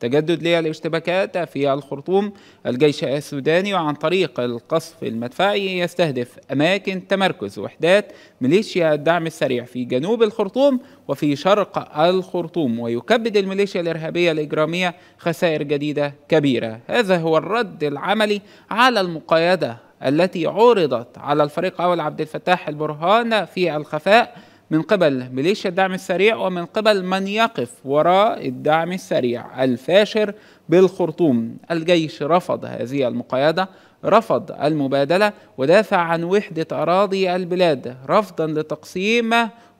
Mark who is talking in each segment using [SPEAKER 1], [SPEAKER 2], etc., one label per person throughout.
[SPEAKER 1] تجدد للاشتباكات في الخرطوم الجيش السوداني وعن طريق القصف المدفعي يستهدف أماكن تمركز وحدات ميليشيا الدعم السريع في جنوب الخرطوم وفي شرق الخرطوم ويكبد الميليشيا الإرهابية الإجرامية خسائر جديدة كبيرة هذا هو الرد العملي على المقايدة التي عرضت على الفريق أول عبد الفتاح البرهان في الخفاء من قبل ميليشيا الدعم السريع ومن قبل من يقف وراء الدعم السريع الفاشر بالخرطوم الجيش رفض هذه المقايضة رفض المبادلة ودافع عن وحدة أراضي البلاد رفضا لتقسيم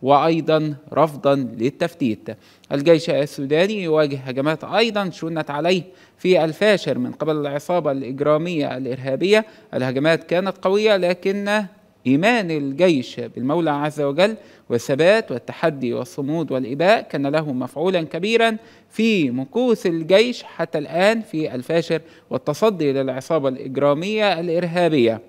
[SPEAKER 1] وأيضا رفضا للتفتيت الجيش السوداني يواجه هجمات أيضا شنت عليه في الفاشر من قبل العصابة الإجرامية الإرهابية الهجمات كانت قوية لكن إيمان الجيش بالمولى عز وجل والثبات والتحدي والصمود والإباء كان له مفعولا كبيرا في مكوث الجيش حتى الآن في الفاشر والتصدي للعصابة الإجرامية الإرهابية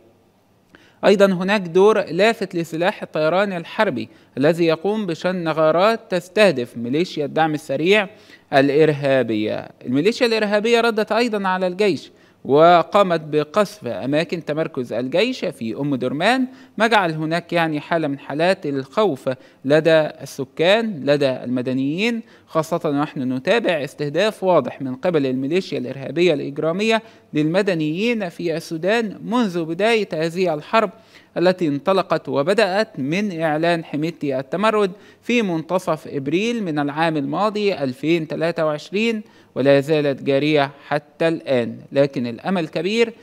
[SPEAKER 1] أيضا هناك دور لافت لسلاح الطيران الحربي الذي يقوم بشن غارات تستهدف ميليشيا الدعم السريع الإرهابية الميليشيا الإرهابية ردت أيضا على الجيش وقامت بقصف أماكن تمركز الجيش في أم درمان ما جعل هناك يعني حالة من حالات الخوف لدى السكان لدى المدنيين خاصة ونحن نتابع استهداف واضح من قبل الميليشيا الإرهابية الإجرامية للمدنيين في السودان منذ بداية هذه الحرب التي انطلقت وبدأت من إعلان حميتي التمرد في منتصف إبريل من العام الماضي 2023 ولا زالت جارية حتى الآن لكن الأمل كبير